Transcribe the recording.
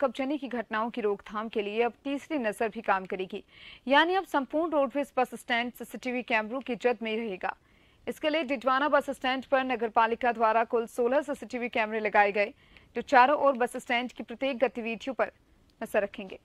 कब्जनी की घटनाओं की रोकथाम के लिए अब तीसरी नजर भी काम करेगी यानी अब संपूर्ण रोडवेज बस स्टैंड सीसीटीवी कैमरों की जद में रहेगा इसके लिए डिटवाना बस स्टैंड पर नगर पालिका द्वारा कुल 16 सीसीटीवी कैमरे लगाए गए जो चारों ओर बस स्टैंड की प्रत्येक गतिविधियों पर नजर रखेंगे